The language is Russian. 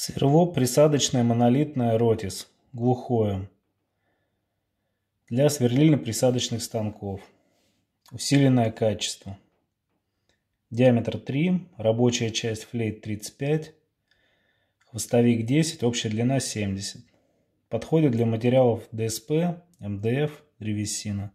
Серво присадочное монолитное ротис. Глухое. Для сверлильно-присадочных станков. Усиленное качество. Диаметр 3, рабочая часть флейт 35, хвостовик 10, общая длина 70. Подходит для материалов ДСП, МДФ, древесина.